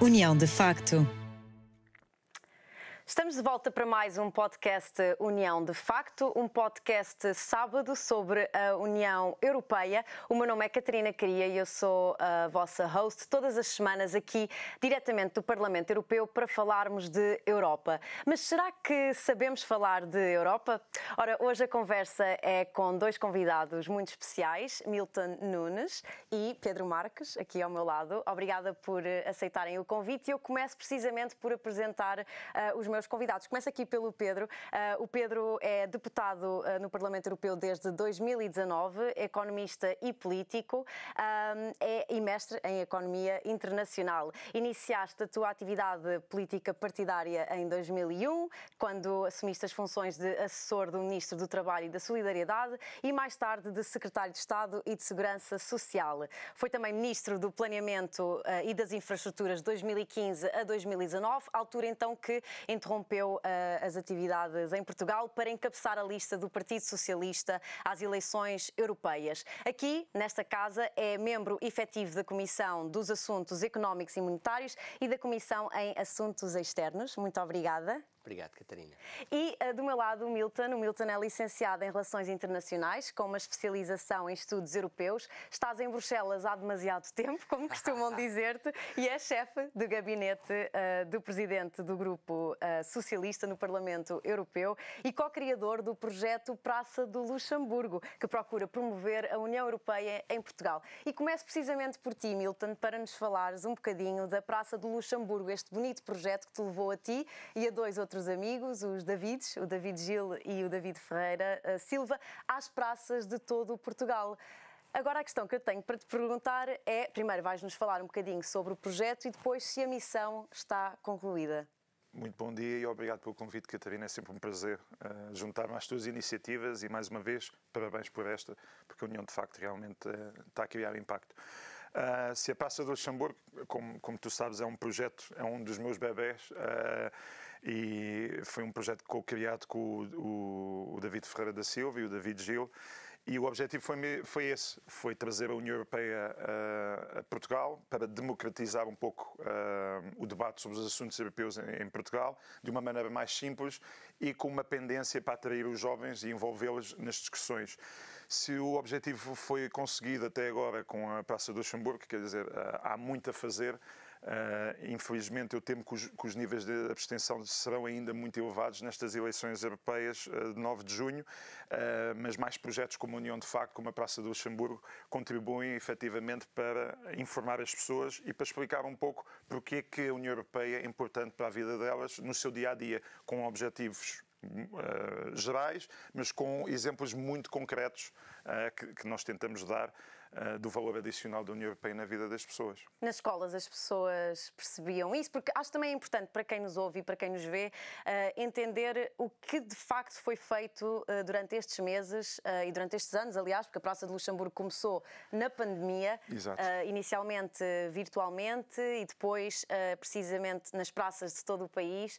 União de Facto. Estamos de volta para mais um podcast União de Facto, um podcast sábado sobre a União Europeia. O meu nome é Catarina Cria e eu sou a vossa host todas as semanas aqui, diretamente do Parlamento Europeu, para falarmos de Europa. Mas será que sabemos falar de Europa? Ora, hoje a conversa é com dois convidados muito especiais, Milton Nunes e Pedro Marques, aqui ao meu lado. Obrigada por aceitarem o convite e eu começo precisamente por apresentar uh, os meus convidados convidados. Começo aqui pelo Pedro. Uh, o Pedro é deputado uh, no Parlamento Europeu desde 2019, economista e político, um, ah, é e mestre em Economia Internacional. Iniciaste a tua atividade política partidária em 2001, quando assumiste as funções de assessor do Ministro do Trabalho e da Solidariedade e mais tarde de Secretário de Estado e de Segurança Social. Foi também Ministro do Planeamento uh, e das Infraestruturas de 2015 a 2019, altura então que interrompeu interrompeu uh, as atividades em Portugal para encabeçar a lista do Partido Socialista às eleições europeias. Aqui, nesta casa, é membro efetivo da Comissão dos Assuntos Económicos e Monetários e da Comissão em Assuntos Externos. Muito obrigada. Obrigado, Catarina. E eh, do meu lado, o Milton. O Milton é licenciado em Relações Internacionais, com uma especialização em estudos europeus. Estás em Bruxelas há demasiado tempo, como costumam dizer-te, e é chefe do gabinete uh, do presidente do Grupo uh, Socialista no Parlamento Europeu e co-criador do projeto Praça do Luxemburgo, que procura promover a União Europeia em Portugal. E começo precisamente por ti, Milton, para nos falares um bocadinho da Praça do Luxemburgo, este bonito projeto que te levou a ti e a dois outros outros amigos, os Davids, o David Gil e o David Ferreira eh, Silva, às praças de todo o Portugal. Agora a questão que eu tenho para te perguntar é: primeiro, vais-nos falar um bocadinho sobre o projeto e depois se a missão está concluída. Muito bom dia e obrigado pelo convite, Catarina. É sempre um prazer uh, juntar-me às tuas iniciativas e, mais uma vez, parabéns por esta, porque a União, de facto, realmente uh, está a criar impacto. Uh, se a Praça do Luxemburgo, como, como, tu sabes, é um projeto, é um dos meus bebés. Uh, e foi um projeto co-criado com o, o, David Ferreira da Silva e o David Gil e o objetivo foi, foi esse, foi trazer a União Europeia a, a Portugal para democratizar um pouco a, ah, o debate sobre os assuntos europeus em, em, Portugal de uma maneira mais simples e com uma pendência para atrair os jovens e envolvê-los nas discussões. Se o objetivo foi conseguido até agora com a Praça do Luxemburgo, quer dizer, ah, há muito a fazer, Uh, infelizmente, eu temo que os, que os, níveis de abstenção serão ainda muito elevados nestas eleições europeias uh, de 9 de junho, uh, mas mais projetos como a União de Facto, como a Praça do Luxemburgo, contribuem efetivamente para informar as pessoas e para explicar um pouco porque é que a União Europeia é importante para a vida delas no seu dia a dia, com objetivos gerais, mas com exemplos muito concretos que, que nós tentamos dar eh, do valor adicional da União Europeia na vida das pessoas. Nas escolas as pessoas percebiam isso, porque acho também é importante para quem nos ouve e para quem nos vê uh, entender o que de facto foi feito uh, durante estes meses e durante estes anos, aliás, porque a Praça de Luxemburgo começou na pandemia, inicialmente virtualmente e depois precisamente nas praças de todo o país.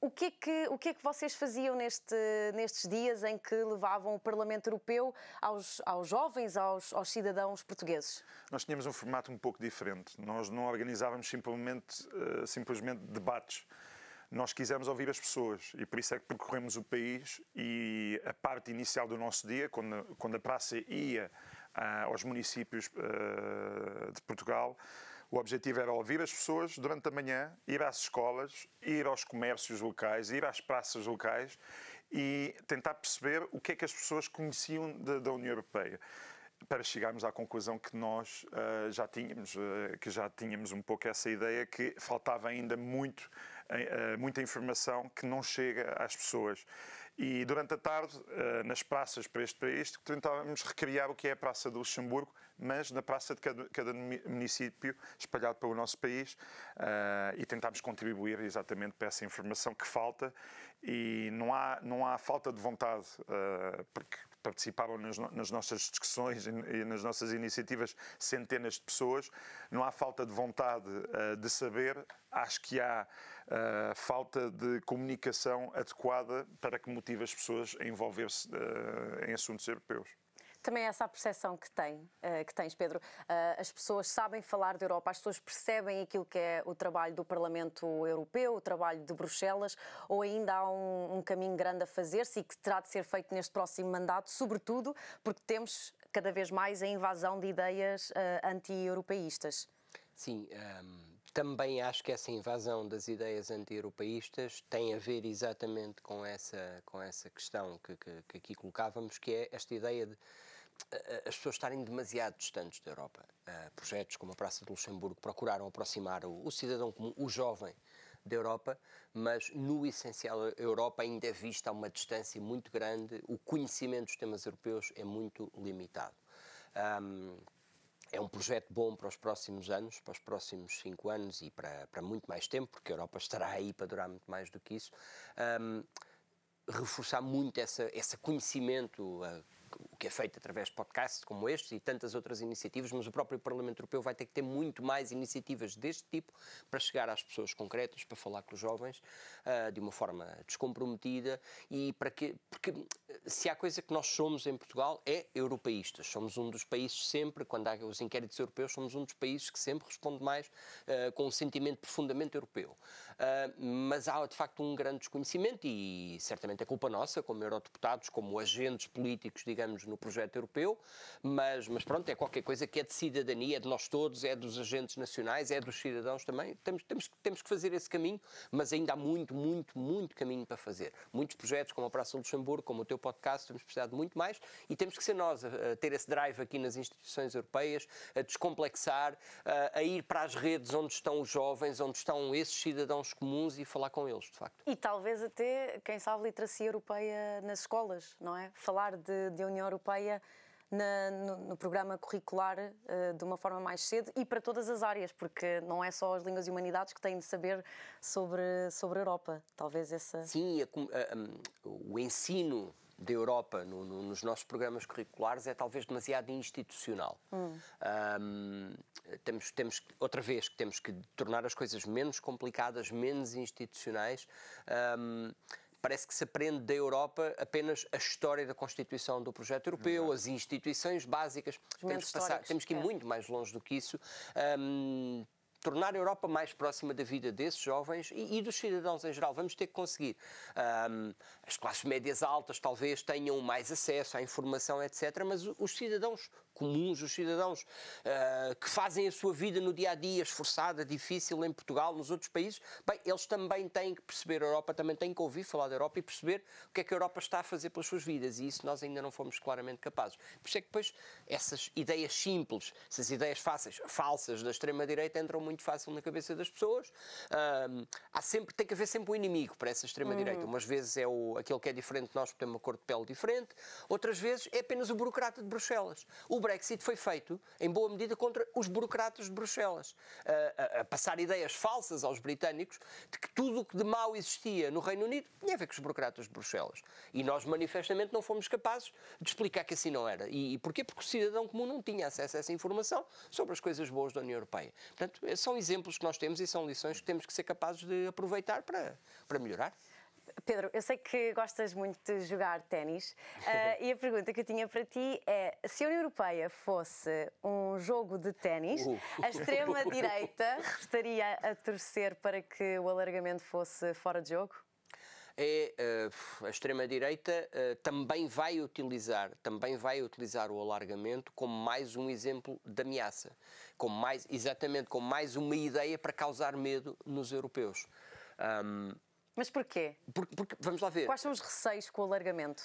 O que, é que, o que é que vocês faziam neste, nestes dias em que levavam o Parlamento Europeu aos, aos jovens, aos, aos cidadãos portugueses? Nós tínhamos um formato um pouco diferente. Nós não organizávamos simplesmente, eh, simplesmente debates. Nós quisemos ouvir as pessoas e por isso é que percorremos o país e a parte inicial do nosso dia, quando, quando a praça ia uh, aos municípios uh, de Portugal, o objetivo era ouvir as pessoas durante a manhã, ir às escolas, ir aos comércios locais, ir às praças locais e tentar perceber o que é que as pessoas conheciam de, da União Europeia para chegarmos à conclusão que nós uh, já tínhamos, uh, que já tínhamos um pouco essa ideia que faltava ainda muito, uh, muita informação que não chega às pessoas e durante a tarde, eh, nas praças para este país tentávamos recriar o que é a Praça do Luxemburgo, mas na praça de cada, cada município espalhado pelo nosso país eh, e tentámos contribuir exatamente para essa informação que falta e não há, não há falta de vontade, eh, porque participaram nas, nas nossas discussões e, e, nas nossas iniciativas centenas de pessoas. Não há falta de vontade uh, de saber, acho que há uh, falta de comunicação adequada para que motive as pessoas a envolver-se uh, em assuntos europeus. Também é essa a percepção que, tem, eh, que tens, Pedro. Eh, as pessoas sabem falar da Europa, as pessoas percebem aquilo que é o trabalho do Parlamento Europeu, o trabalho de Bruxelas, ou ainda há um, um caminho grande a fazer-se e que terá de ser feito neste próximo mandato, sobretudo porque temos cada vez mais a invasão de ideias eh, anti-europeístas. Sim, um, ehm, também acho que essa invasão das ideias anti-europeístas tem a ver exatamente com essa, com essa questão que, que, que, aqui colocávamos, que é esta ideia de eh, as pessoas estarem demasiado distantes da Europa. Uh, projetos como a Praça de Luxemburgo procuraram aproximar o, o, cidadão comum, o jovem, da Europa, mas no essencial a Europa ainda é vista a uma distância muito grande, o conhecimento dos temas europeus é muito limitado. Um, é um projeto bom para os próximos anos, para os próximos cinco anos e para, para muito mais tempo, porque a Europa estará aí para durar muito mais do que isso. Um, reforçar muito esse conhecimento, eh, que é feito através de podcasts como este e tantas outras iniciativas, mas o próprio Parlamento Europeu vai ter que ter muito mais iniciativas deste tipo para chegar às pessoas concretas, para falar com os jovens uh, de uma forma descomprometida e para que. Porque ah, se há coisa que nós somos em Portugal é europeístas. Somos um dos países sempre, quando há os inquéritos europeus, somos um dos países que sempre responde mais uh, com um sentimento profundamente europeu. Uh, mas há de facto um grande desconhecimento e certamente é culpa nossa, como eurodeputados, como agentes políticos, digamos, no projeto europeu, mas, mas pronto, é qualquer coisa que é de cidadania, é de nós todos, é dos agentes nacionais, é dos cidadãos também. Temos, temos, temos que fazer esse caminho, mas ainda há muito, muito, muito caminho para fazer. Muitos projetos, como a Praça Luxemburgo, como o teu podcast, temos precisado de muito mais e temos que ser nós a, a ter esse drive aqui nas instituições europeias, a descomplexar, a, a ir para as redes onde estão os jovens, onde estão esses cidadãos comuns e falar com eles, de facto. E talvez até, quem sabe, literacia europeia nas escolas, não é? Falar de, de União Europeia Europeia na, no, no, programa curricular uh, de uma forma mais cedo e para todas as áreas, porque não é só as línguas e humanidades que têm de saber sobre, sobre a Europa. Talvez essa. Sim, a, um, o ensino da Europa no, no, nos nossos programas curriculares é talvez demasiado institucional. Hum. Um, temos, temos, outra vez, que temos que tornar as coisas menos complicadas, menos institucionais. Um, parece que se aprende da Europa apenas a história da Constituição do projeto europeu, Exato. as instituições básicas. Temos que, passar, temos que, ir é. muito mais longe do que isso. Um, tornar a Europa mais próxima da vida desses jovens e, e dos cidadãos em geral. Vamos ter que conseguir. Um, as classes médias altas talvez tenham mais acesso à informação, etc., mas os cidadãos comuns, os cidadãos uh, que fazem a sua vida no dia a dia esforçada, difícil em Portugal, nos outros países, bem, eles também têm que perceber a Europa, também têm que ouvir falar da Europa e perceber o que é que a Europa está a fazer pelas suas vidas. E isso nós ainda não fomos claramente capazes. Por isso é que depois essas ideias simples, essas ideias fáceis, falsas da extrema-direita entram muito fácil na cabeça das pessoas. Um, há sempre, tem que haver sempre um inimigo para essa extrema-direita. Uhum. Umas vezes é o, aquele que é diferente de nós, porque tem uma cor de pele diferente, outras vezes é apenas o burocrata de Bruxelas. O Brexit foi feito, em boa medida, contra os burocratas de Bruxelas, a, a, a passar ideias falsas aos britânicos de que tudo o que de mau existia no Reino Unido tinha a ver com os burocratas de Bruxelas. E nós, manifestamente, não fomos capazes de explicar que assim não era. E, e porquê? Porque o cidadão comum não tinha acesso a essa informação sobre as coisas boas da União Europeia. Portanto, são exemplos que nós temos e são lições que temos que ser capazes de aproveitar para, para melhorar. Pedro, eu sei que gostas muito de jogar ténis uh, e a pergunta que eu tinha para ti é: se a União Europeia fosse um jogo de ténis, uh. a extrema-direita estaria a torcer para que o alargamento fosse fora de jogo? É, uh, a extrema-direita eh, também vai utilizar, também vai utilizar o alargamento como mais um exemplo de ameaça, como mais, exatamente como mais uma ideia para causar medo nos europeus. Um, mas porquê? Porque, porque, vamos lá ver. Quais são os receios com o alargamento?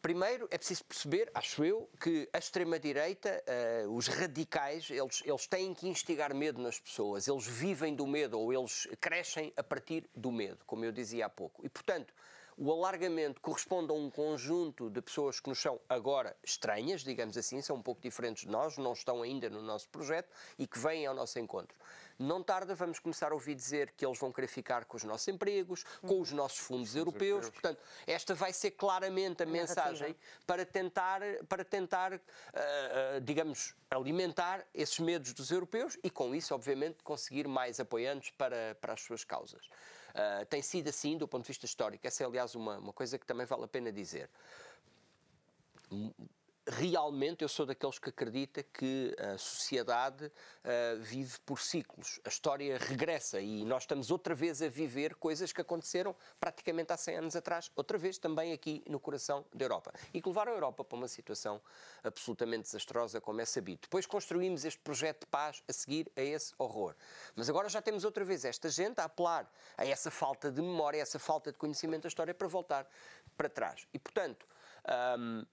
Primeiro, é preciso perceber, acho eu, que a extrema-direita, uh, os radicais, eles, eles têm que instigar medo nas pessoas. Eles vivem do medo ou eles crescem a partir do medo, como eu dizia há pouco. E, portanto, o alargamento corresponde a um conjunto de pessoas que nos são agora estranhas, digamos assim, são um pouco diferentes de nós, não estão ainda no nosso projeto e que vêm ao nosso encontro. Não tarda, vamos começar a ouvir dizer que eles vão querer ficar com os nossos empregos, com os nossos fundos europeus. Portanto, esta vai ser claramente a mensagem para tentar, para tentar uh, uh, digamos, alimentar esses medos dos europeus e, com isso, obviamente, conseguir mais apoiantes para, para as suas causas. Uh, tem sido assim do ponto de vista histórico. Essa é, aliás, uma, uma coisa que também vale a pena dizer realmente eu sou daqueles que acredita que a sociedade uh, vive por ciclos. A história regressa e nós estamos outra vez a viver coisas que aconteceram praticamente há 100 anos atrás, outra vez também aqui no coração da Europa. E que levaram a Europa para uma situação absolutamente desastrosa, como é sabido. Depois construímos este projeto de paz a seguir a esse horror. Mas agora já temos outra vez esta gente a apelar a essa falta de memória, a essa falta de conhecimento da história para voltar para trás. E, portanto, um, ehm,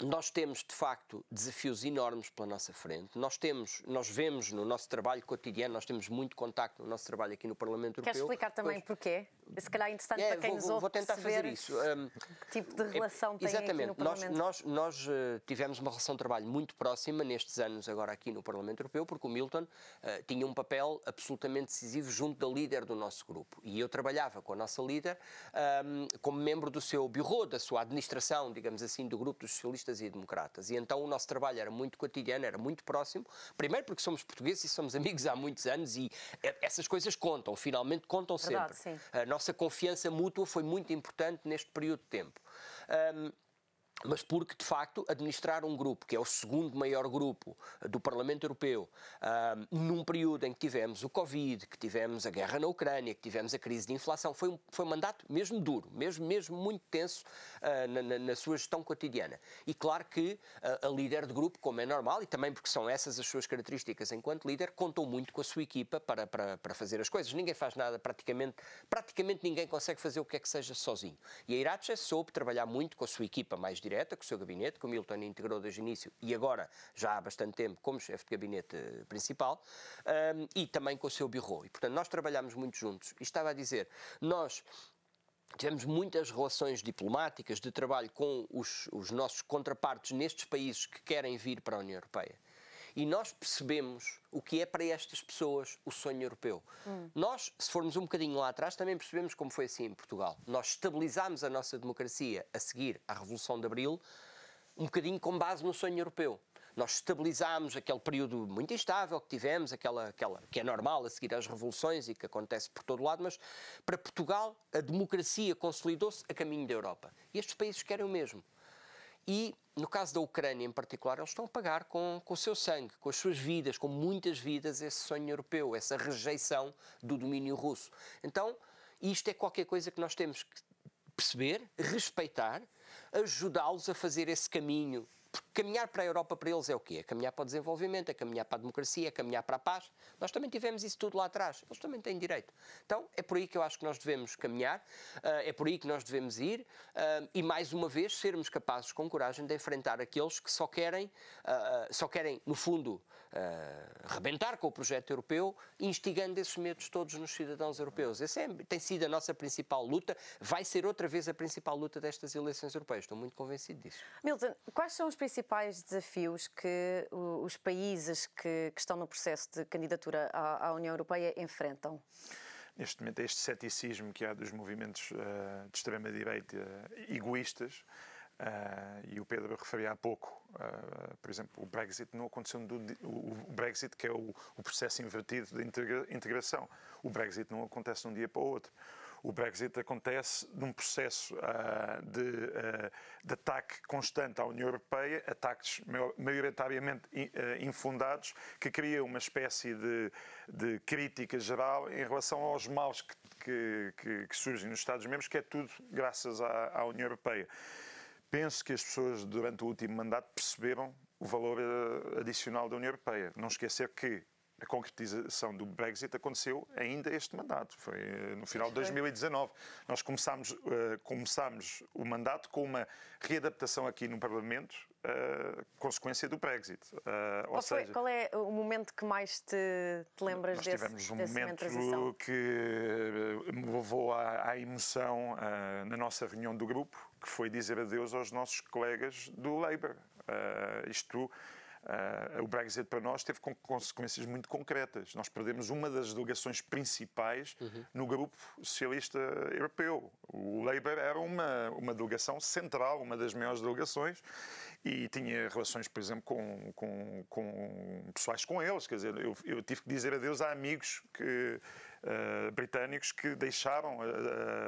nós temos de facto desafios enormes pela nossa frente. Nós temos, nós vemos no nosso trabalho cotidiano, nós temos muito contacto no nosso trabalho aqui no Parlamento Europeu. Quer explicar também pois, porquê? Se calhar é interessante é, para quem vou, nos ouve. Vou tentar fazer isso. Que tipo de é, relação é, tem Exatamente. Aqui no nós, nós, nós eh, tivemos uma relação de trabalho muito próxima nestes anos, agora aqui no Parlamento Europeu, porque o Milton uh, tinha um papel absolutamente decisivo junto da líder do nosso grupo. E eu trabalhava com a nossa líder um, como membro do seu bureau, da sua administração, digamos assim, do grupo dos socialistas e democratas. E então o nosso trabalho era muito cotidiano, era muito próximo. Primeiro porque somos portugueses e somos amigos há muitos anos e eh, essas coisas contam, finalmente contam Verdade, sempre. Sim. Uh, nossa confiança mútua foi muito importante neste período de tempo. Um, mas porque, de facto, administrar um grupo, que é o segundo maior grupo eh, do Parlamento Europeu, num período em que tivemos o Covid, que tivemos a guerra na Ucrânia, que tivemos a crise de inflação, foi um, foi um mandato mesmo duro, mesmo, mesmo muito tenso ah, na, na, na, sua gestão cotidiana. E claro que uh, a líder de grupo, como é normal, e também porque são essas as suas características enquanto líder, contou muito com a sua equipa para, para, para fazer as coisas. Ninguém faz nada, praticamente, praticamente ninguém consegue fazer o que é que seja sozinho. E a Iratxe é soube trabalhar muito com a sua equipa mais direta direta com o seu gabinete, que o Milton integrou desde o início e agora já há bastante tempo como chefe de gabinete principal, um, e também com o seu birro. E, portanto, nós trabalhamos muito juntos. E estava a dizer, nós Tivemos muitas relações diplomáticas de trabalho com os, os, nossos contrapartes nestes países que querem vir para a União Europeia. E nós percebemos o que é para estas pessoas o sonho europeu. Hum. Nós, se formos um bocadinho lá atrás, também percebemos como foi assim em Portugal. Nós estabilizámos a nossa democracia a seguir à Revolução de Abril, um bocadinho com base no sonho europeu. Nós estabilizámos aquele período muito instável que tivemos, aquela, aquela que é normal a seguir às revoluções e que acontece por todo lado, mas para Portugal a democracia consolidou-se a caminho da Europa. E estes países querem o mesmo. E, no caso da Ucrânia em particular, eles estão a pagar com, com o seu sangue, com as suas vidas, com muitas vidas, esse sonho europeu, essa rejeição do domínio russo. Então, isto é qualquer coisa que nós temos que perceber, respeitar, ajudá-los a fazer esse caminho porque caminhar para a Europa para eles é o quê? É caminhar para o desenvolvimento, é caminhar para a democracia, é caminhar para a paz. Nós também tivemos isso tudo lá atrás. Eles também têm direito. Então é por aí que eu acho que nós devemos caminhar, eh, é por aí que nós devemos ir eh, e, mais uma vez, sermos capazes com coragem de enfrentar aqueles que só querem, eh, só querem no fundo, rebentar com o projeto europeu, instigando esses medos todos nos cidadãos europeus. Essa é, tem sido a nossa principal luta, vai ser outra vez a principal luta destas eleições europeias. Estou muito convencido disso. Milton, quais são os principais desafios que os países que, que estão no processo de candidatura à, à União Europeia enfrentam? neste momento este ceticismo que há dos movimentos uh, de extrema-direita uh, egoístas. Uh, e o Pedro referia há pouco, eh, por exemplo, o Brexit não aconteceu do, o, o Brexit que é o, o processo invertido de integra, integração. O Brexit não acontece de um dia para o outro o Brexit acontece num processo uh, de, uh, de, ataque constante à União Europeia, ataques maioritariamente ah, infundados, que cria uma espécie de, de, crítica geral em relação aos maus que, que, que, que surgem nos Estados-membros, que é tudo graças à, à União Europeia. Penso que as pessoas durante o último mandato perceberam o valor adicional da União Europeia. Não esquecer que a concretização do Brexit aconteceu ainda este mandato, foi eh, no final de 2019. Nós começámos, uh, começámos o mandato com uma readaptação aqui no Parlamento, uh, consequência do Brexit. Uh, ou foi, qual é o momento que mais te, te lembras nós tivemos um momento que me levou à, à emoção na nossa reunião do grupo, que foi dizer adeus aos nossos colegas do Labour. isto Uh, o Brexit para nós teve consequências muito concretas. Nós perdemos uma das delegações principais uhum. no grupo socialista europeu. O Labour era uma, uma delegação central, uma das maiores delegações, e tinha relações, por exemplo, com, com, com pessoais com eles. Quer dizer, eu, eu tive que dizer adeus a amigos que eh, britânicos que deixaram uh,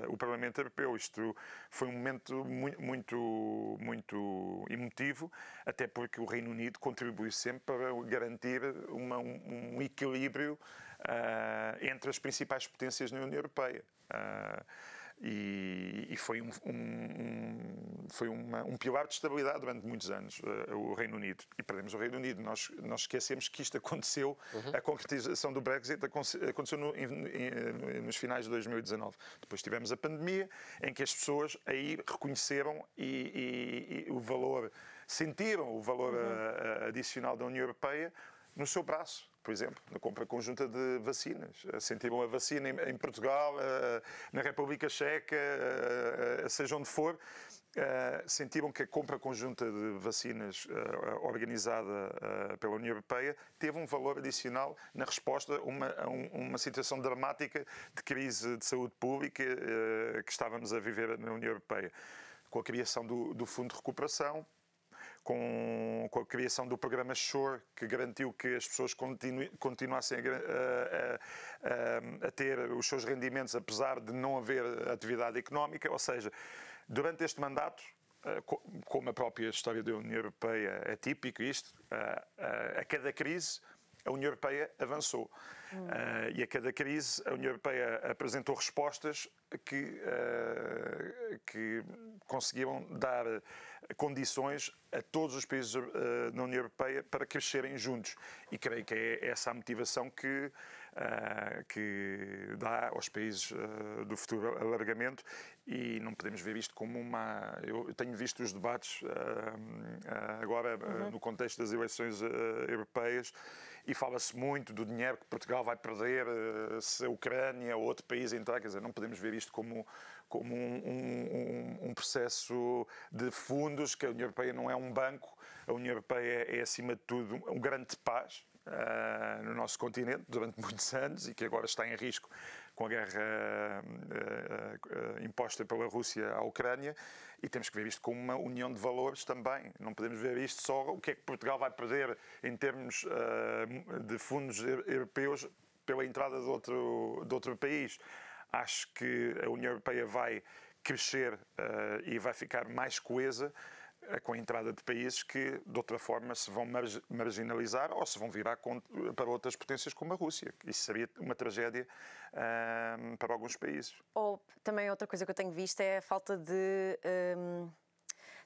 o Parlamento Europeu. Isto foi um momento muito, muito, muito emotivo, até porque o Reino Unido contribui sempre para garantir uma, um, um, equilíbrio entre as principais potências na União Europeia e, e foi, um, um, foi uma, um pilar de estabilidade durante muitos anos, uh, o Reino Unido. E perdemos o Reino Unido. Nós, nós esquecemos que isto aconteceu, uhum. a concretização do Brexit aconteceu no, em, em, nos finais de 2019. Depois tivemos a pandemia, em que as pessoas aí reconheceram e, e, e o valor, sentiram o valor uhum. a, eh, a, eh, adicional da União Europeia no seu braço por exemplo, na compra conjunta de vacinas. Sentiram a vacina em Portugal, eh, na República Checa, eh, eh, seja onde for. sentiram que a compra conjunta de vacinas organizada pela União Europeia teve um valor adicional na resposta a uma, a uma situação dramática de crise de saúde pública que estávamos a viver na União Europeia. Com a criação do, do Fundo de Recuperação, com, com a criação do programa Shore, que garantiu que as pessoas continu, continuassem a, a, a, a ter os seus rendimentos, apesar de não haver atividade económica. Ou seja, durante este mandato, eh, como a própria história da União Europeia é típico isto, a, eh, a, eh, a cada crise a União Europeia avançou. Uh, e a cada crise, a União Europeia apresentou respostas que, uh, que conseguiam dar condições a todos os países uh, na União Europeia para crescerem juntos. E creio que é essa a motivação que, uh, que dá aos países uh, do futuro alargamento e não podemos ver isto como uma. Eu tenho visto os debates agora uhum. no contexto das eleições europeias e fala-se muito do dinheiro que Portugal vai perder eh, se a Ucrânia ou outro país entrar. Quer dizer, não podemos ver isto como, como um, um, um processo de fundos, que a União Europeia não é um banco, a União Europeia é, acima de tudo, um grande de paz. Uh, no nosso continente durante muitos anos e que agora está em risco com a guerra uh, uh, imposta pela Rússia à Ucrânia, e temos que ver isto como uma união de valores também. Não podemos ver isto só o que é que Portugal vai perder em termos eh, de fundos europeus pela entrada de outro, de outro país. Acho que a União Europeia vai crescer e vai ficar mais coesa é com a entrada de países que, de outra forma, se vão marginalizar ou se vão virar para outras potências como a Rússia. Isso seria uma tragédia um, ah, para alguns países. Ou também outra coisa que eu tenho visto é a falta de. Um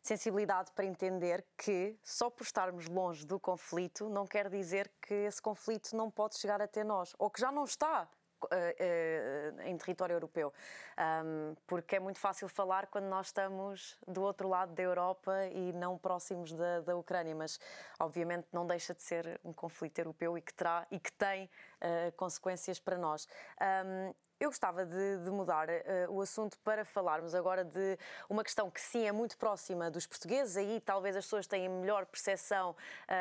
sensibilidade para entender que só por estarmos longe do conflito não quer dizer que esse conflito não pode chegar até nós ou que já não está. Eh, eh, em território europeu. porque é muito fácil falar quando nós estamos do outro lado da Europa e não próximos da, da Ucrânia, mas obviamente não deixa de ser um conflito europeu e que, terá, e que tem eh, consequências para nós. Eu gostava de, de mudar uh, o assunto para falarmos agora de uma questão que sim é muito próxima dos portugueses, aí talvez as pessoas tenham melhor percepção um,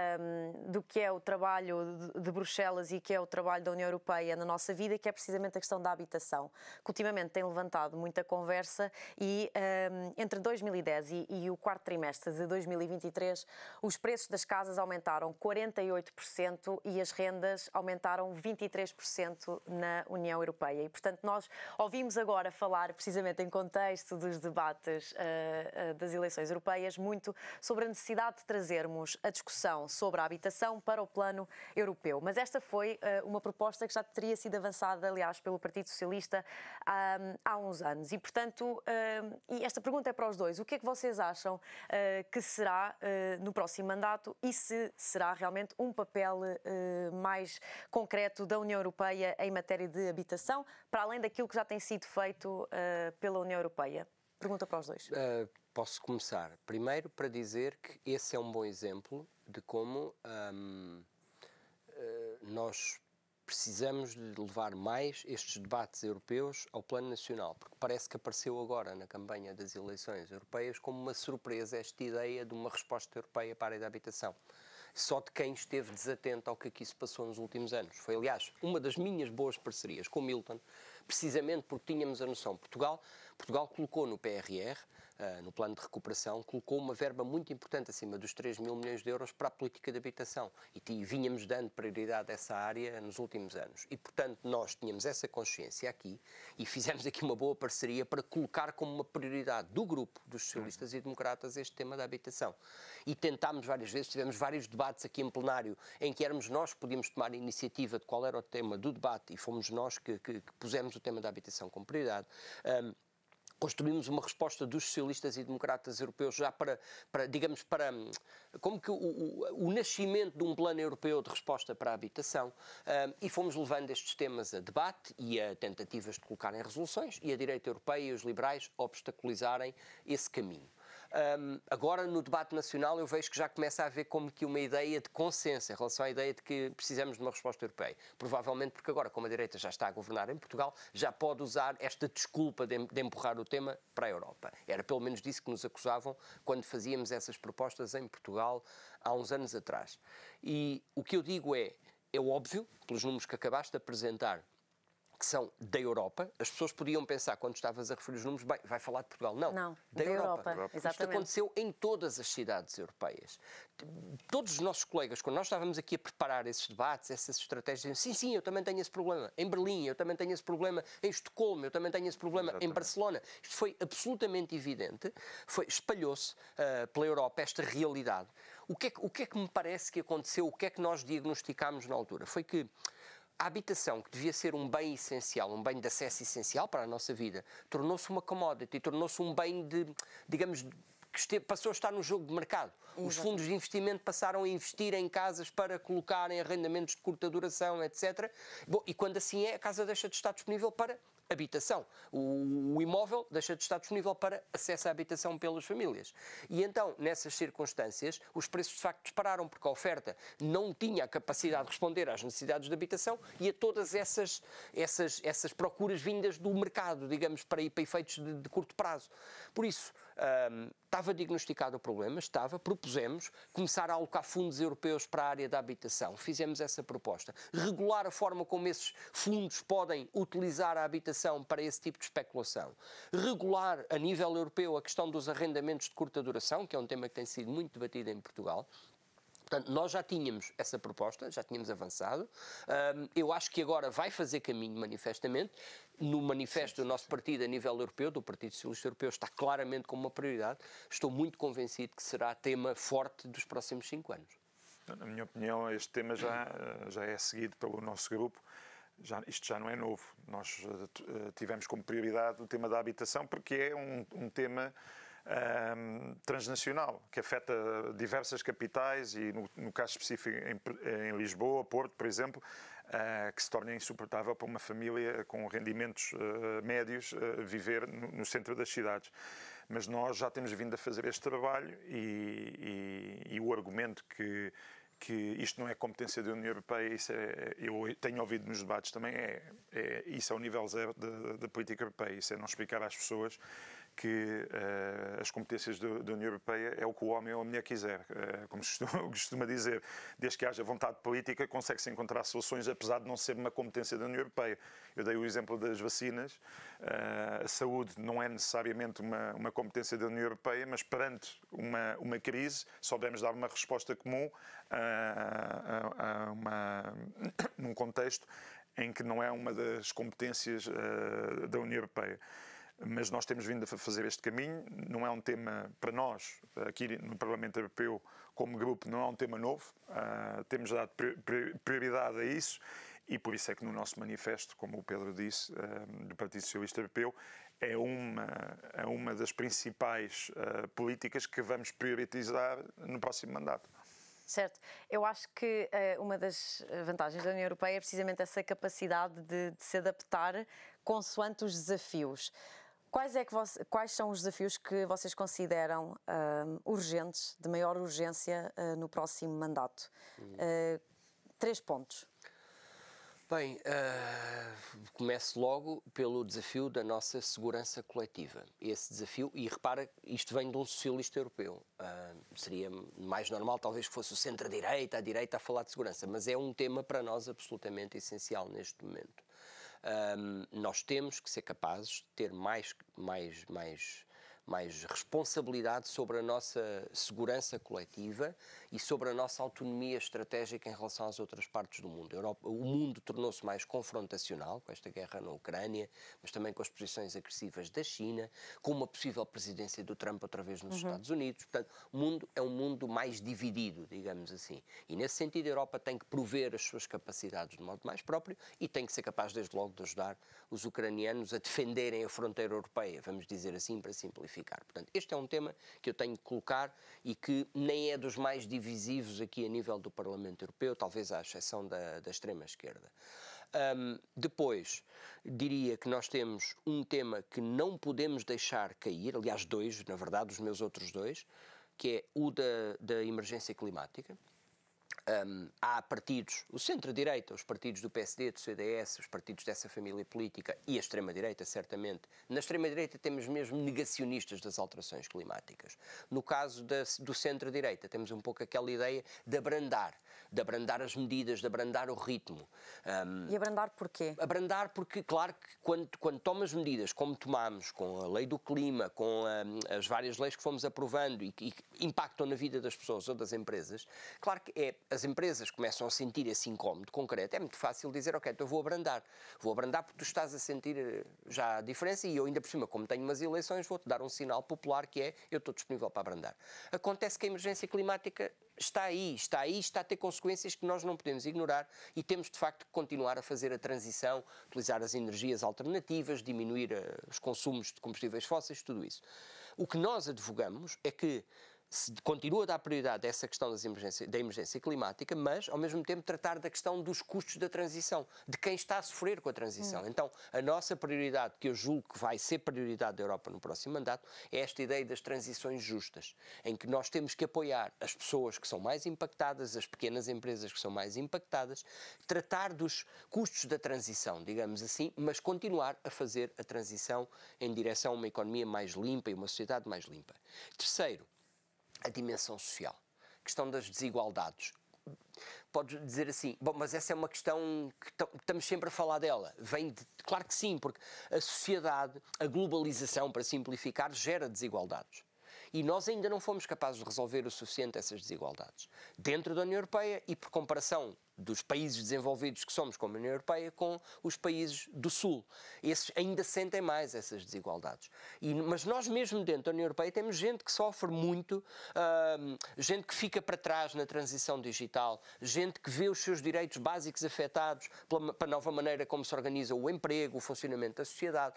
ehm, do que é o trabalho de, de, Bruxelas e que é o trabalho da União Europeia na nossa vida, que é precisamente a questão da habitação, que ultimamente tem levantado muita conversa e um, ehm, entre 2010 e, e o quarto trimestre de 2023 os preços das casas aumentaram 48% e as rendas aumentaram 23% na União Europeia. E, portanto, Portanto, nós ouvimos agora falar, precisamente em contexto dos debates uh, uh, das eleições europeias, muito sobre a necessidade de trazermos a discussão sobre a habitação para o plano europeu. Mas esta foi uh, uma proposta que já teria sido avançada, aliás, pelo Partido Socialista há uns anos. E, portanto, e esta pergunta é para os dois: o que é que vocês acham que será no próximo mandato e se será realmente um papel mais concreto da União Europeia em matéria de habitação? para além daquilo que já tem sido feito uh, pela União Europeia? Pergunta para os dois. Uh, posso começar. Primeiro, para dizer que esse é um bom exemplo de como um, ehm, uh, eh, nós precisamos de levar mais estes debates europeus ao plano nacional, porque parece que apareceu agora na campanha das eleições europeias como uma surpresa esta ideia de uma resposta europeia para a área da habitação só de quem esteve desatento ao que aqui se passou nos últimos anos. Foi, aliás, uma das minhas boas parcerias com Milton, precisamente porque tínhamos a noção. Portugal Portugal colocou no PRR, eh, no plano de recuperação, colocou uma verba muito importante, acima dos 3 mil milhões de euros, para a política de habitação. E vínhamos dando prioridade a essa área nos últimos anos. E, portanto, nós tínhamos essa consciência aqui e fizemos aqui uma boa parceria para colocar como uma prioridade do grupo dos socialistas e democratas este tema da habitação. E tentámos várias vezes, tivemos vários debates aqui em plenário em que éramos nós que podíamos tomar a iniciativa de qual era o tema do debate e fomos nós que, que, que pusemos o tema da habitação como prioridade. Um, construímos uma resposta dos socialistas e democratas europeus já para, para digamos, para como que o, o, o, nascimento de um plano europeu de resposta para a habitação ah, e fomos levando estes temas a debate e a tentativas de colocar em resoluções e a direita europeia e os liberais obstaculizarem esse caminho. Um, agora, no debate nacional, eu vejo que já começa a haver como que uma ideia de consenso em relação à ideia de que precisamos de uma resposta europeia. Provavelmente porque agora, como a direita já está a governar em Portugal, já pode usar esta desculpa de, empurrar o tema para a Europa. Era pelo menos disso que nos acusavam quando fazíamos essas propostas em Portugal há uns anos atrás. E o que eu digo é, é óbvio, pelos números que acabaste de apresentar, que são da Europa, as pessoas podiam pensar, quando estavas a referir os números, bem, vai falar de Portugal. Não, Não da, da Europa. Europa. Isto aconteceu em todas as cidades europeias. Todos os nossos colegas, quando nós estávamos aqui a preparar esses debates, essas estratégias, diziam, sim, sim, eu também tenho esse problema. Em Berlim, eu também tenho esse problema. Em Estocolmo, eu também tenho esse problema. Exatamente. Em Barcelona. Isto foi absolutamente evidente. Foi, espalhou-se uh, pela Europa esta realidade. O que, é que, o que é que me parece que aconteceu? O que é que nós diagnosticámos na altura? Foi que a habitação, que devia ser um bem essencial, um bem de acesso essencial para a nossa vida, tornou-se uma commodity, tornou-se um bem de, digamos, que passou a estar no jogo de mercado. Os fundos de investimento passaram a investir em casas para colocar em arrendamentos de curta duração, etc. Bom, e quando assim é, a casa deixa de estar disponível para habitação. O, imóvel deixa de estar disponível para acesso à habitação pelas famílias. E então, nessas circunstâncias, os preços de facto dispararam, porque a oferta não tinha a capacidade de responder às necessidades de habitação e a todas essas, essas, essas procuras vindas do mercado, digamos, para, para efeitos de, de curto prazo. Por isso, um, estava diagnosticado o problema, estava, propusemos começar a alocar fundos europeus para a área da habitação. Fizemos essa proposta. Regular a forma como esses fundos podem utilizar a habitação para esse tipo de especulação. Regular a nível europeu a questão dos arrendamentos de curta duração, que é um tema que tem sido muito debatido em Portugal. Portanto, nós já tínhamos essa proposta, já tínhamos avançado. Um, eu acho que agora vai fazer caminho, manifestamente no manifesto do nosso partido a nível europeu, do Partido Socialista Europeu, está claramente como uma prioridade. Estou muito convencido que será tema forte dos próximos cinco anos. Então, na minha opinião, este tema já, eh, já é seguido pelo nosso grupo. Já, isto já não é novo. Nós eh, eh, tivemos como prioridade o tema da habitação, porque é um, um tema um, ehm, transnacional, que afeta diversas capitais e, no, no caso específico, em, em Lisboa, Porto, por exemplo, que se torna insuportável para uma família com rendimentos eh, médios eh, viver no centro das cidades. Mas nós já temos vindo a fazer este trabalho e, e, e o argumento que que isto não é competência da União Europeia, isso é, eu tenho ouvido nos debates também, é, é isso é o nível zero da, da política europeia, isso é não explicar às pessoas que uh, as competências da União Europeia é o que o homem ou a mulher quiser, uh, como costuma dizer. Desde que haja vontade política, consegue-se encontrar soluções, apesar de não ser uma competência da União Europeia. Eu dei o exemplo das vacinas. Uh, a saúde não é necessariamente uma, uma competência da União Europeia, mas perante uma, uma crise, soubemos dar uma resposta comum a, a uma, num contexto em que não é uma das competências da União Europeia mas nós temos vindo a fazer este caminho. Não é um tema para nós, aqui no Parlamento Europeu, como grupo, não é um tema novo. Uh, temos dado prioridade a isso e por isso é que no nosso manifesto, como o Pedro disse, ah, do Partido Socialista Europeu, é uma, é uma das principais ah, políticas que vamos priorizar no próximo mandato. Certo. Eu acho que uh, uma das vantagens da União Europeia é precisamente essa capacidade de, de se adaptar consoante os desafios. Quais, é que quais são os desafios que vocês consideram uh, urgentes, de maior urgência, uh, no próximo mandato? Uh, três pontos. Bem, uh, começo logo pelo desafio da nossa segurança coletiva. Esse desafio, e repara, isto vem de um socialista europeu. Uh, seria mais normal, talvez, que fosse o centro-direita, a direita, a falar de segurança, mas é um tema para nós absolutamente essencial neste momento. Um, nós temos que ser capazes de ter mais, mais, mais, mais responsabilidade sobre a nossa segurança coletiva e sobre a nossa autonomia estratégica em relação às outras partes do mundo. Europa, o mundo tornou-se mais confrontacional com esta guerra na Ucrânia, mas também com as posições agressivas da China, com uma possível presidência do Trump outra vez nos uhum. Estados Unidos. Portanto, o mundo é um mundo mais dividido, digamos assim. E nesse sentido, a Europa tem que prover as suas capacidades de modo mais próprio e tem que ser capaz, desde logo, de ajudar os ucranianos a defenderem a fronteira europeia, vamos dizer assim, para simplificar. Portanto, este é um tema que eu tenho que colocar e que nem é dos mais divisivos aqui a nível do Parlamento Europeu, talvez à exceção da, da extrema-esquerda. Um, depois, diria que nós temos um tema que não podemos deixar cair, aliás, dois, na verdade, os meus outros dois, que é o da, da emergência climática um, há partidos, o centro-direita, os partidos do PSD, do CDS, os partidos dessa família política e a extrema-direita, certamente. Na extrema-direita temos mesmo negacionistas das alterações climáticas. No caso da, do centro-direita, temos um pouco aquela ideia de abrandar de abrandar as medidas, de abrandar o ritmo. Um, e abrandar porquê? Abrandar porque, claro, que quando, quando tomas medidas, como tomámos, com a lei do clima, com a, as várias leis que fomos aprovando e que impactam na vida das pessoas ou das empresas, claro que é, as empresas começam a sentir esse incómodo concreto. É muito fácil dizer, ok, então vou abrandar. Vou abrandar porque tu estás a sentir eh, já a diferença e eu ainda por cima, como tenho umas eleições, vou-te dar um sinal popular que é eu estou disponível para abrandar. Acontece que a emergência climática está aí, está aí, está a ter consequências que nós não podemos ignorar e temos de facto que continuar a fazer a transição, utilizar as energias alternativas, diminuir eh, os consumos de combustíveis fósseis, tudo isso. O que nós advogamos é que continua a dar prioridade a essa questão emergência, da emergência climática, mas, ao mesmo tempo, tratar da questão dos custos da transição, de quem está a sofrer com a transição. Hum. Então, a nossa prioridade, que eu julgo que vai ser prioridade da Europa no próximo mandato, é esta ideia das transições justas, em que nós temos que apoiar as pessoas que são mais impactadas, as pequenas empresas que são mais impactadas, tratar dos custos da transição, digamos assim, mas continuar a fazer a transição em direção a uma economia mais limpa e uma sociedade mais limpa. Terceiro, a dimensão social, a questão das desigualdades. Podes dizer assim, bom, mas essa é uma questão que estamos sempre a falar dela. Vem de, claro que sim, porque a sociedade, a globalização, para simplificar, gera desigualdades. E nós ainda não fomos capazes de resolver o suficiente essas desigualdades. Dentro da União Europeia e por comparação dos países desenvolvidos que somos, como a União Europeia, com os países do Sul. Esses ainda sentem mais essas desigualdades. E, mas nós mesmo dentro da União Europeia temos gente que sofre muito, gente que fica para trás na transição digital, gente que vê os seus direitos básicos afetados pela, pela nova maneira como se organiza o emprego, o funcionamento da sociedade,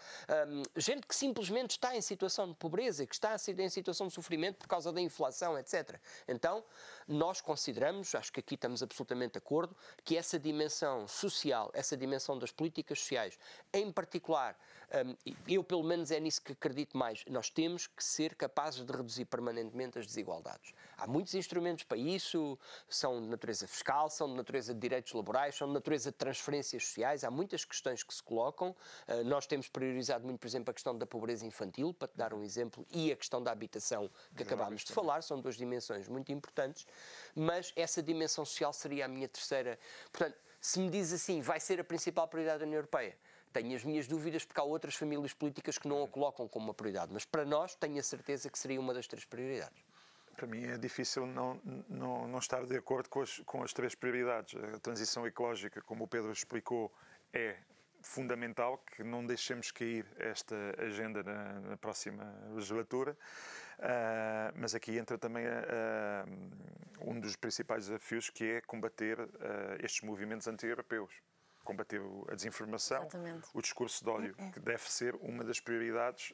gente que simplesmente está em situação de pobreza, que está em situação de sofrimento por causa da inflação, etc. Então, nós consideramos, acho que aqui estamos absolutamente de acordo, que essa dimensão social, essa dimensão das políticas sociais, em particular um, eu, pelo menos, é nisso que acredito mais. Nós temos que ser capazes de reduzir permanentemente as desigualdades. Há muitos instrumentos para isso, são de natureza fiscal, são de natureza de direitos laborais, são de natureza de transferências sociais, há muitas questões que se colocam. Uh, nós temos priorizado muito, por exemplo, a questão da pobreza infantil, para te dar um exemplo, e a questão da habitação, que acabámos de falar, são duas dimensões muito importantes, mas essa dimensão social seria a minha terceira. Portanto, se me diz assim, vai ser a principal prioridade da União Europeia. Tenho as minhas dúvidas porque há outras famílias políticas que não a colocam como uma prioridade, mas para nós tenho a certeza que seria uma das três prioridades para mim é difícil não, não, não estar de acordo com as, com as três prioridades. A transição ecológica, como o Pedro explicou, é fundamental que não deixemos cair esta agenda na, na próxima legislatura, uh, mas aqui entra também uh, um dos principais desafios que é combater uh, estes movimentos anti-europeus combater a desinformação, Exatamente. o discurso de ódio, é. que deve ser uma das prioridades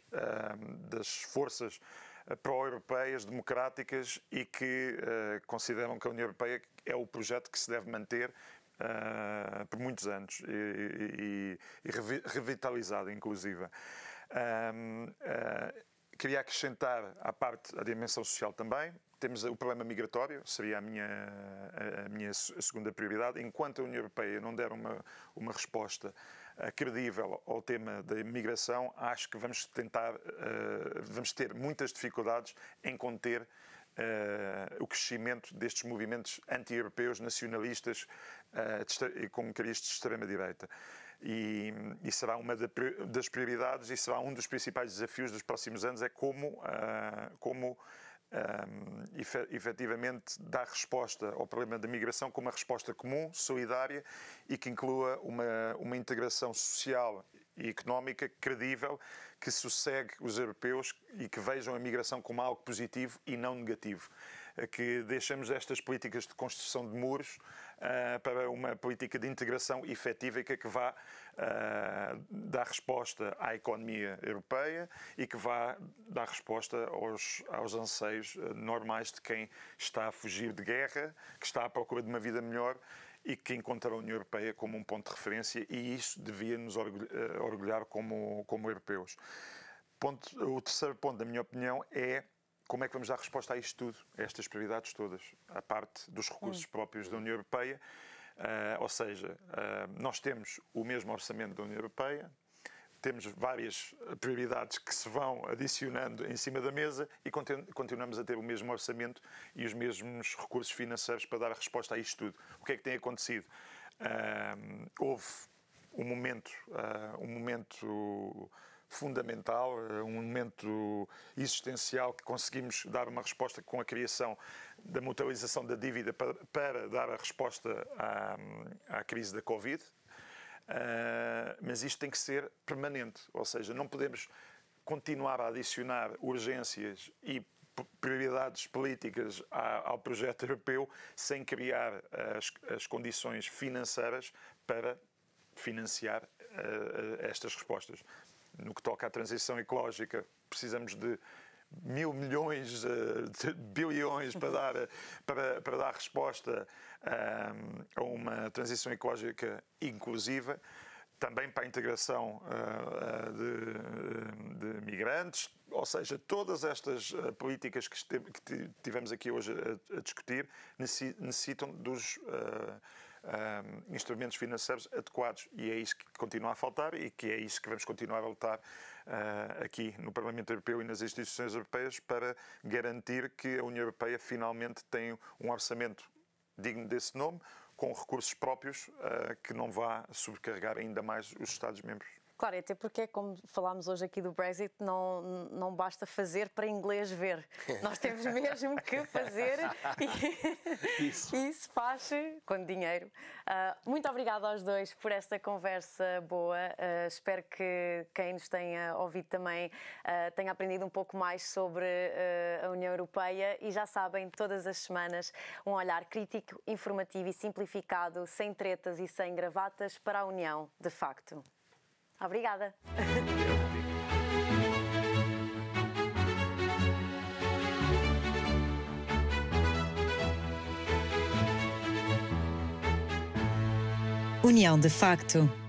das forças eh, pró-europeias, democráticas e que uh, consideram que a União Europeia é o projeto que se deve manter Uh, por muitos anos e, e, e revitalizada, inclusive. uh, queria acrescentar à parte a dimensão social também, temos o problema migratório, seria a minha, a minha segunda prioridade. Enquanto a União Europeia não der uma, uma resposta eh, credível ao tema da imigração, acho que vamos tentar, eh, vamos ter muitas dificuldades em conter eh, o crescimento destes movimentos anti-europeus, nacionalistas, e com características de extrema-direita. E, e, será uma das prioridades e será um dos principais desafios dos próximos anos, é como, como um, efetivamente dar resposta ao problema da migração com uma resposta comum, solidária e que inclua uma, uma integração social e económica credível que sossegue os europeus e que vejam a migração como algo positivo e não negativo que deixemos estas políticas de construção de muros uh, para uma política de integração efetiva que, é que vá uh, dar resposta à economia europeia e que vá dar resposta aos, aos anseios ah, normais de quem está a fugir de guerra, que está à procura de uma vida melhor e que encontra a União Europeia como um ponto de referência e isso devia nos orgulhar como, como europeus. Ponto, o terceiro ponto, da minha opinião, é como é que vamos dar resposta a isto tudo, a estas prioridades todas, a parte dos recursos hum. próprios da União Europeia? Uh, ou seja, uh, nós temos o mesmo orçamento da União Europeia, temos várias prioridades que se vão adicionando em cima da mesa e continuamos a ter o mesmo orçamento e os mesmos recursos financeiros para dar a resposta a isto tudo. O que é que tem acontecido? Uh, houve um momento, um momento fundamental, eh, um momento existencial que conseguimos dar uma resposta com a criação da mutualização da dívida para, para dar a resposta à, à crise da Covid. Uh, mas isto tem que ser permanente, ou seja, não podemos continuar a adicionar urgências e prioridades políticas ao projeto europeu sem criar eh, as, as condições financeiras para financiar uh, estas respostas no que toca à transição ecológica, precisamos de mil milhões, eh, de bilhões para dar, para, para dar resposta a, eh, a uma transição ecológica inclusiva, também para a integração eh, de, de migrantes, ou seja, todas estas políticas que tivemos aqui hoje a, a discutir necessitam dos um, ehm, instrumentos financeiros adequados. E é isso que continua a faltar e que é isso que vamos continuar a lutar uh, aqui no Parlamento Europeu e nas instituições europeias para garantir que a União Europeia finalmente tenha um orçamento digno desse nome, com recursos próprios uh, que não vá sobrecarregar ainda mais os Estados-membros. Claro, até porque é como falámos hoje aqui do Brexit, não, não basta fazer para inglês ver. Nós temos mesmo que fazer e isso, isso faz com dinheiro. Uh, muito obrigada aos dois por esta conversa boa. Uh, espero que quem nos tenha ouvido também uh, tenha aprendido um pouco mais sobre a União Europeia e já sabem, todas as semanas, um olhar crítico, informativo e simplificado, sem tretas e sem gravatas para a União, de facto. Obrigada. União de Facto.